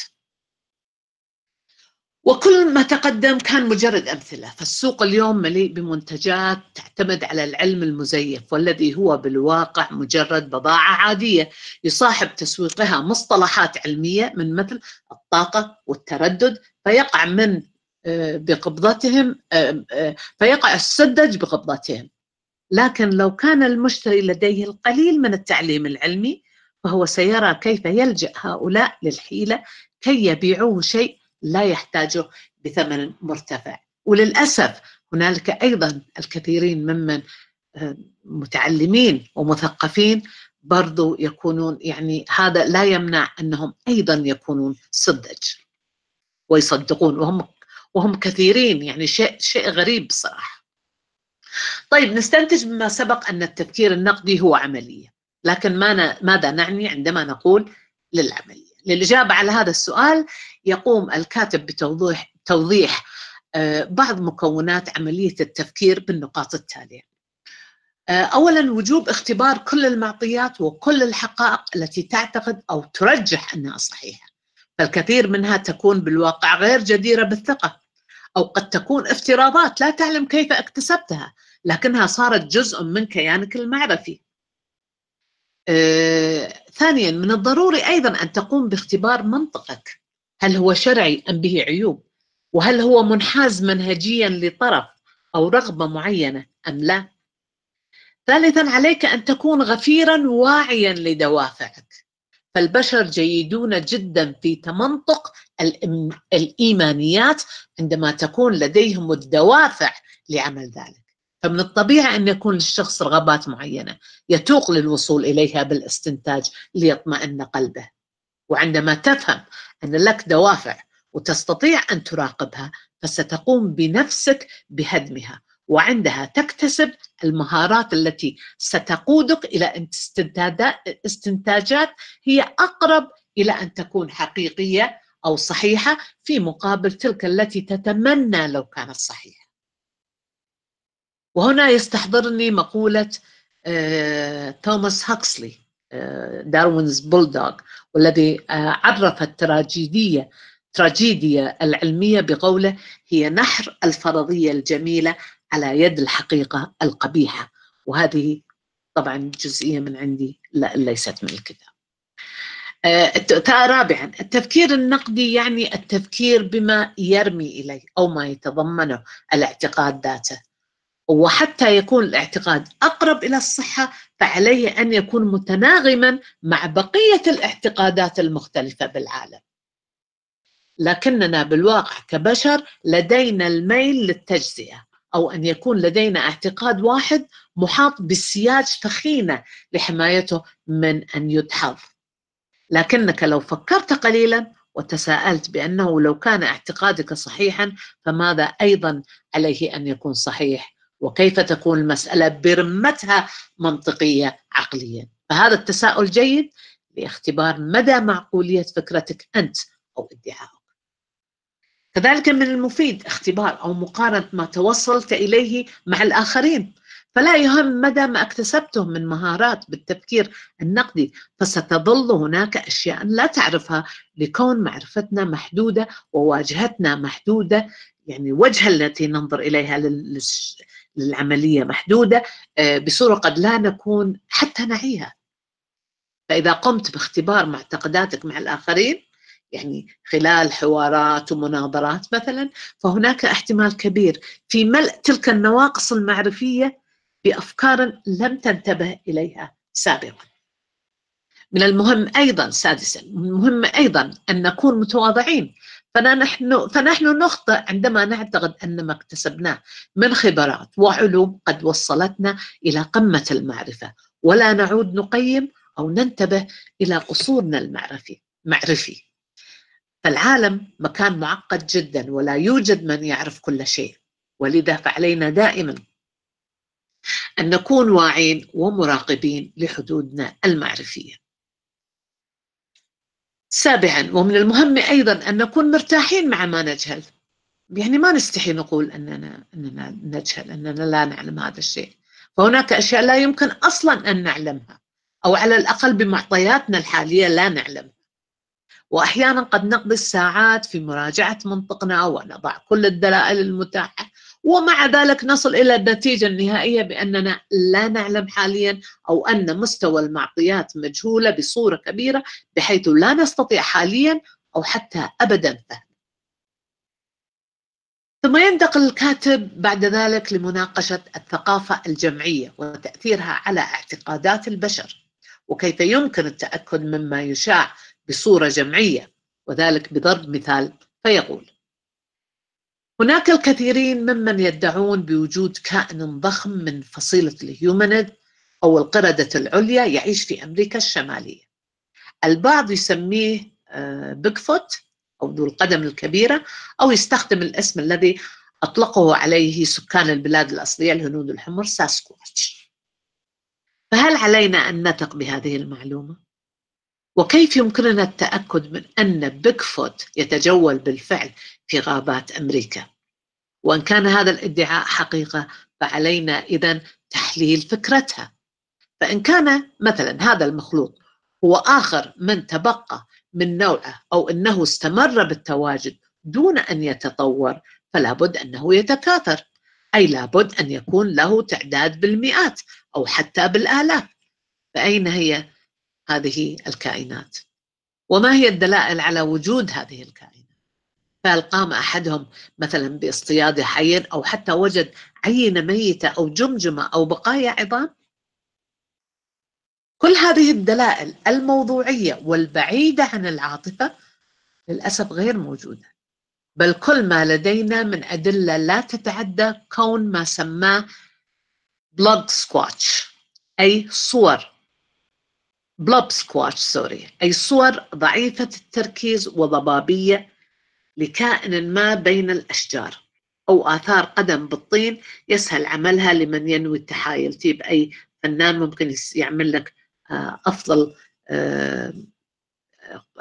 وكل ما تقدم كان مجرد أمثلة فالسوق اليوم مليء بمنتجات تعتمد على العلم المزيف والذي هو بالواقع مجرد بضاعة عادية يصاحب تسويقها مصطلحات علمية من مثل الطاقة والتردد فيقع من آه، بقبضتهم آه، آه، فيقع السدج بقبضتهم لكن لو كان المشتري لديه القليل من التعليم العلمي فهو سيرى كيف يلجأ هؤلاء للحيلة كي يبيعوه شيء لا يحتاجه بثمن مرتفع وللأسف هنالك أيضا الكثيرين ممن آه، متعلمين ومثقفين برضو يكونون يعني هذا لا يمنع أنهم أيضا يكونون صدج ويصدقون وهم وهم كثيرين يعني شيء شيء غريب صراحة طيب نستنتج مما سبق أن التفكير النقدي هو عملية لكن ما ماذا نعني عندما نقول للعملية للإجابة على هذا السؤال يقوم الكاتب بتوضيح توضيح آه، بعض مكونات عملية التفكير بالنقاط التالية آه، أولا وجوب اختبار كل المعطيات وكل الحقائق التي تعتقد أو ترجح أنها صحيحة فالكثير منها تكون بالواقع غير جديرة بالثقة أو قد تكون افتراضات لا تعلم كيف اكتسبتها لكنها صارت جزء من كيانك المعرفي آه، ثانيا من الضروري أيضا أن تقوم باختبار منطقك هل هو شرعي أم به عيوب وهل هو منحاز منهجيا لطرف أو رغبة معينة أم لا ثالثا عليك أن تكون غفيرا واعيا لدوافعك فالبشر جيدون جدا في تمنطق الإيمانيات عندما تكون لديهم الدوافع لعمل ذلك فمن الطبيعي أن يكون للشخص رغبات معينة يتوق للوصول إليها بالاستنتاج ليطمئن قلبه وعندما تفهم أن لك دوافع وتستطيع أن تراقبها فستقوم بنفسك بهدمها وعندها تكتسب المهارات التي ستقودك إلى استنتاجات هي أقرب إلى أن تكون حقيقية أو صحيحة في مقابل تلك التي تتمنى لو كانت صحيحة وهنا يستحضرني مقولة آه، توماس هاكسلي آه، داروينز بولدوغ والذي آه، عرف التراجيدية تراجيديا العلمية بقوله هي نحر الفرضية الجميلة على يد الحقيقة القبيحة وهذه طبعا جزئية من عندي ليست من الكتاب آه، رابعا التفكير النقدي يعني التفكير بما يرمي إليه أو ما يتضمنه الاعتقاد ذاته وحتى يكون الاعتقاد أقرب إلى الصحة فعليه أن يكون متناغما مع بقية الاعتقادات المختلفة بالعالم لكننا بالواقع كبشر لدينا الميل للتجزئة أو أن يكون لدينا اعتقاد واحد محاط بسياج فخينة لحمايته من أن يدحض لكنك لو فكرت قليلا وتساءلت بأنه لو كان اعتقادك صحيحا فماذا أيضا عليه أن يكون صحيح وكيف تكون المسألة برمتها منطقية عقليا فهذا التساؤل جيد لاختبار مدى معقولية فكرتك أنت أو ادعائك كذلك من المفيد اختبار أو مقارنة ما توصلت إليه مع الآخرين فلا يهم مدى ما اكتسبته من مهارات بالتفكير النقدي فستظل هناك أشياء لا تعرفها لكون معرفتنا محدودة وواجهتنا محدودة يعني الوجهة التي ننظر إليها العملية محدودة آه، بصورة قد لا نكون حتى نعيها فإذا قمت باختبار معتقداتك مع الآخرين يعني خلال حوارات ومناظرات مثلا فهناك احتمال كبير في ملء تلك النواقص المعرفية بأفكار لم تنتبه إليها سابقا من المهم أيضا سادسا مهم أيضا أن نكون متواضعين فنحن, فنحن نخطئ عندما نعتقد أن ما اكتسبناه من خبرات وعلوم قد وصلتنا إلى قمة المعرفة ولا نعود نقيم أو ننتبه إلى قصورنا المعرفي معرفي فالعالم مكان معقد جدا ولا يوجد من يعرف كل شيء ولذا فعلينا دائما أن نكون واعين ومراقبين لحدودنا المعرفية سابعا ومن المهم أيضا أن نكون مرتاحين مع ما نجهل يعني ما نستحي نقول أننا, أننا نجهل أننا لا نعلم هذا الشيء فهناك أشياء لا يمكن أصلا أن نعلمها أو على الأقل بمعطياتنا الحالية لا نعلم وأحيانا قد نقضي الساعات في مراجعة منطقنا ونضع كل الدلائل المتاحة ومع ذلك نصل إلى النتيجة النهائية بأننا لا نعلم حاليا أو أن مستوى المعطيات مجهولة بصورة كبيرة بحيث لا نستطيع حاليا أو حتى أبدا فهم ثم ينتقل الكاتب بعد ذلك لمناقشة الثقافة الجمعية وتأثيرها على اعتقادات البشر وكيف يمكن التأكد مما يشاع بصورة جمعية وذلك بضرب مثال فيقول هناك الكثيرين ممن يدعون بوجود كائن ضخم من فصيلة الهيومنيد أو القردة العليا يعيش في أمريكا الشمالية البعض يسميه بيكفوت آه، أو ذو القدم الكبيرة أو يستخدم الاسم الذي أطلقه عليه سكان البلاد الأصلية الهنود الحمر ساسكواتش فهل علينا أن نثق بهذه المعلومة؟ وكيف يمكننا التأكد من أن بيكفوت يتجول بالفعل في غابات أمريكا وإن كان هذا الادعاء حقيقة فعلينا إذا تحليل فكرتها فإن كان مثلا هذا المخلوق هو آخر من تبقى من نوعه أو أنه استمر بالتواجد دون أن يتطور فلا بد أنه يتكاثر أي لابد أن يكون له تعداد بالمئات أو حتى بالآلاف فأين هي هذه الكائنات وما هي الدلائل على وجود هذه الكائنات فقام قام أحدهم مثلا باصطياد حي أو حتى وجد عينة ميتة أو جمجمة أو بقايا عظام كل هذه الدلائل الموضوعية والبعيدة عن العاطفة للأسف غير موجودة بل كل ما لدينا من أدلة لا تتعدى كون ما سماه بلوب سكواتش أي صور بلوب سكواتش سوري أي صور ضعيفة التركيز وضبابية لكائن ما بين الأشجار أو آثار قدم بالطين يسهل عملها لمن ينوي التحايل تجيب أي فنان ممكن يعمل لك آه، أفضل آه،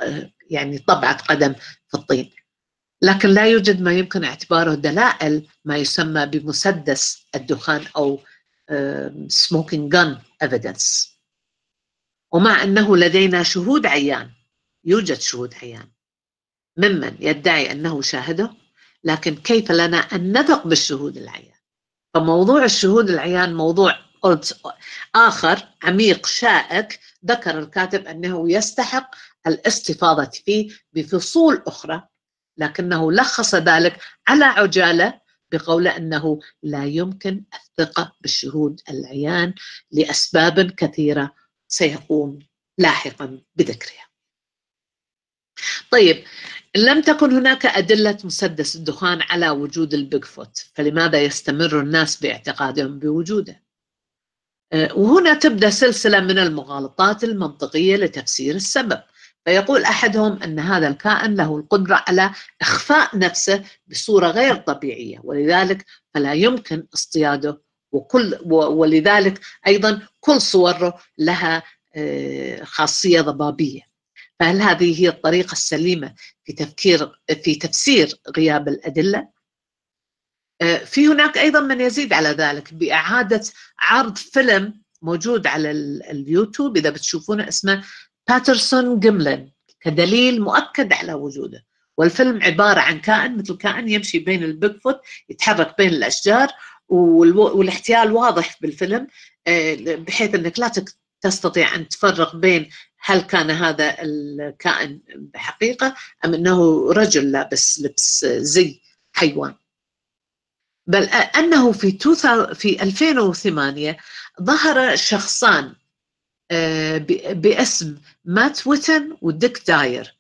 آه، يعني طبعة قدم في الطين لكن لا يوجد ما يمكن اعتباره دلائل ما يسمى بمسدس الدخان أو smoking gun evidence ومع أنه لدينا شهود عيان يوجد شهود عيان ممن يدعي أنه شاهده لكن كيف لنا أن نثق بالشهود العيان فموضوع الشهود العيان موضوع آخر عميق شائك ذكر الكاتب أنه يستحق الاستفاضة فيه بفصول أخرى لكنه لخص ذلك على عجالة بقول أنه لا يمكن الثقة بالشهود العيان لأسباب كثيرة سيقوم لاحقا بذكرها طيب لم تكن هناك أدلة مسدس الدخان على وجود البيج فوت فلماذا يستمر الناس باعتقادهم بوجوده آه، وهنا تبدأ سلسلة من المغالطات المنطقية لتفسير السبب فيقول أحدهم أن هذا الكائن له القدرة على إخفاء نفسه بصورة غير طبيعية ولذلك فلا يمكن اصطياده وكل ولذلك أيضا كل صوره لها آه، خاصية ضبابية فهل هذه هي الطريقة السليمة في تفكير في تفسير غياب الأدلة؟ آه، في هناك أيضا من يزيد على ذلك بإعادة عرض فيلم موجود على اليوتيوب إذا بتشوفونه اسمه باترسون جيملين كدليل مؤكد على وجوده والفيلم عبارة عن كائن مثل كائن يمشي بين البيكفوت يتحرك بين الأشجار والاحتيال واضح بالفيلم آه، بحيث أنك لا تستطيع أن تفرق بين هل كان هذا الكائن بحقيقة أم أنه رجل لابس لبس زي حيوان بل أنه في, في 2008 ظهر شخصان آه، باسم مات ويتن وديك داير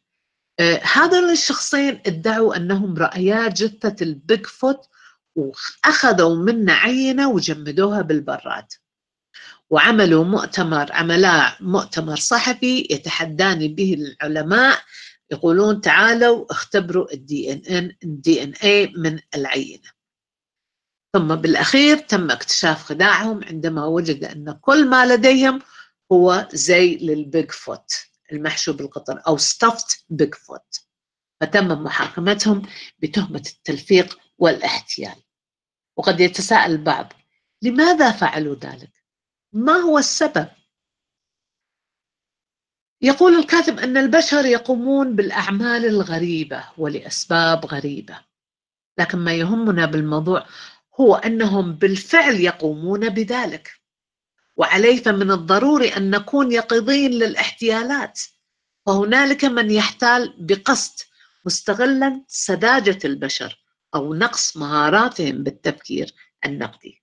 آه، هذول الشخصين ادعوا أنهم رأيا جثة البيج فوت وأخذوا منه عينة وجمدوها بالبراد وعملوا مؤتمر عملاء مؤتمر صحفي يتحداني به العلماء يقولون تعالوا اختبروا الدي ان ان الدي ان اي من العينه ثم بالاخير تم اكتشاف خداعهم عندما وجد ان كل ما لديهم هو زي للبيج فوت المحشو بالقطن او ستفت بيج فوت فتم محاكمتهم بتهمه التلفيق والاحتيال وقد يتساءل البعض لماذا فعلوا ذلك ما هو السبب يقول الكاتب ان البشر يقومون بالاعمال الغريبه ولاسباب غريبه لكن ما يهمنا بالموضوع هو انهم بالفعل يقومون بذلك وعليه فمن الضروري ان نكون يقظين للاحتيالات فهنالك من يحتال بقصد مستغلا سذاجه البشر او نقص مهاراتهم بالتفكير النقدي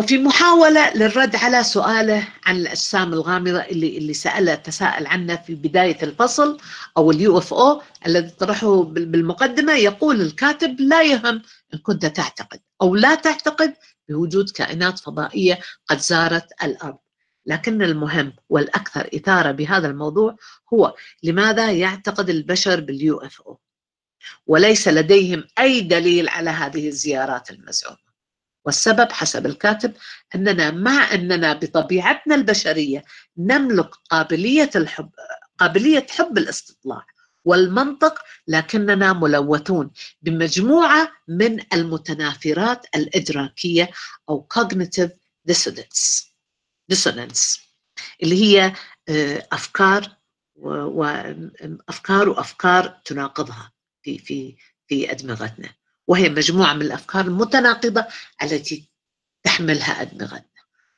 وفي محاولة للرد على سؤاله عن الأجسام الغامضة اللي اللي سأله تساءل عنه في بداية الفصل أو اليو اف او الذي طرحه بالمقدمة يقول الكاتب لا يهم إن كنت تعتقد أو لا تعتقد بوجود كائنات فضائية قد زارت الأرض لكن المهم والأكثر إثارة بهذا الموضوع هو لماذا يعتقد البشر باليو اف او وليس لديهم أي دليل على هذه الزيارات المزعومة والسبب حسب الكاتب أننا مع أننا بطبيعتنا البشرية نملك قابلية الحب قابلية حب الاستطلاع والمنطق لكننا ملوثون بمجموعة من المتنافرات الإدراكية أو cognitive dissonance, dissonance اللي هي آه، أفكار وأفكار وأفكار تناقضها في في في أدمغتنا وهي مجموعة من الأفكار المتناقضة التي تحملها أدمغتنا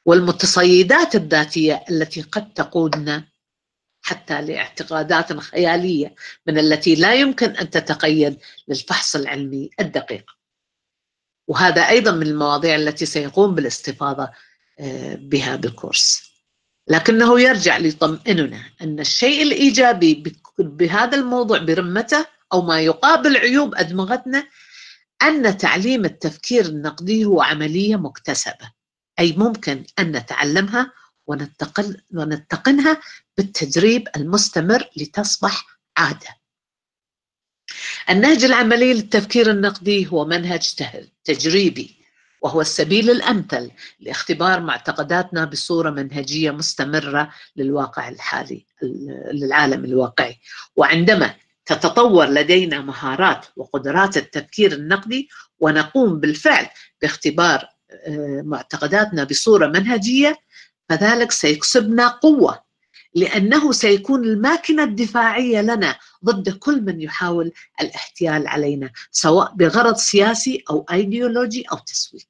والمتصيدات الذاتية التي قد تقودنا حتى لاعتقادات خيالية من التي لا يمكن أن تتقيد للفحص العلمي الدقيق وهذا أيضا من المواضيع التي سيقوم بالاستفاضة آه، بها بالكورس لكنه يرجع ليطمئننا أن الشيء الإيجابي بهذا الموضوع برمته أو ما يقابل عيوب أدمغتنا أن تعليم التفكير النقدي هو عملية مكتسبة أي ممكن أن نتعلمها ونتقنها بالتدريب المستمر لتصبح عادة النهج العملي للتفكير النقدي هو منهج تجريبي وهو السبيل الأمثل لاختبار معتقداتنا بصورة منهجية مستمرة للواقع الحالي للعالم الواقعي وعندما تتطور لدينا مهارات وقدرات التفكير النقدي ونقوم بالفعل باختبار آه، معتقداتنا بصوره منهجيه فذلك سيكسبنا قوه لانه سيكون الماكنه الدفاعيه لنا ضد كل من يحاول الاحتيال علينا سواء بغرض سياسي او ايديولوجي او تسويقي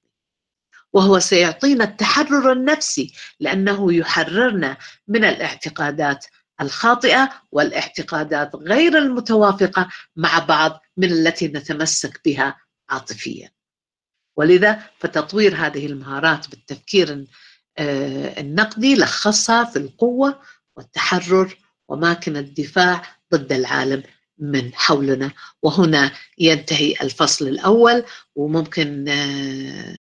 وهو سيعطينا التحرر النفسي لانه يحررنا من الاعتقادات الخاطئه والاعتقادات غير المتوافقه مع بعض من التي نتمسك بها عاطفيا. ولذا فتطوير هذه المهارات بالتفكير آه، النقدي لخصها في القوه والتحرر وماكن الدفاع ضد العالم من حولنا وهنا ينتهي الفصل الأول وممكن آه،